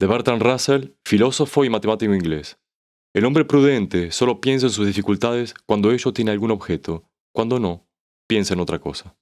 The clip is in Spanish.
de Bertrand Russell, filósofo y matemático inglés. El hombre prudente solo piensa en sus dificultades cuando ello tiene algún objeto, cuando no, piensa en otra cosa.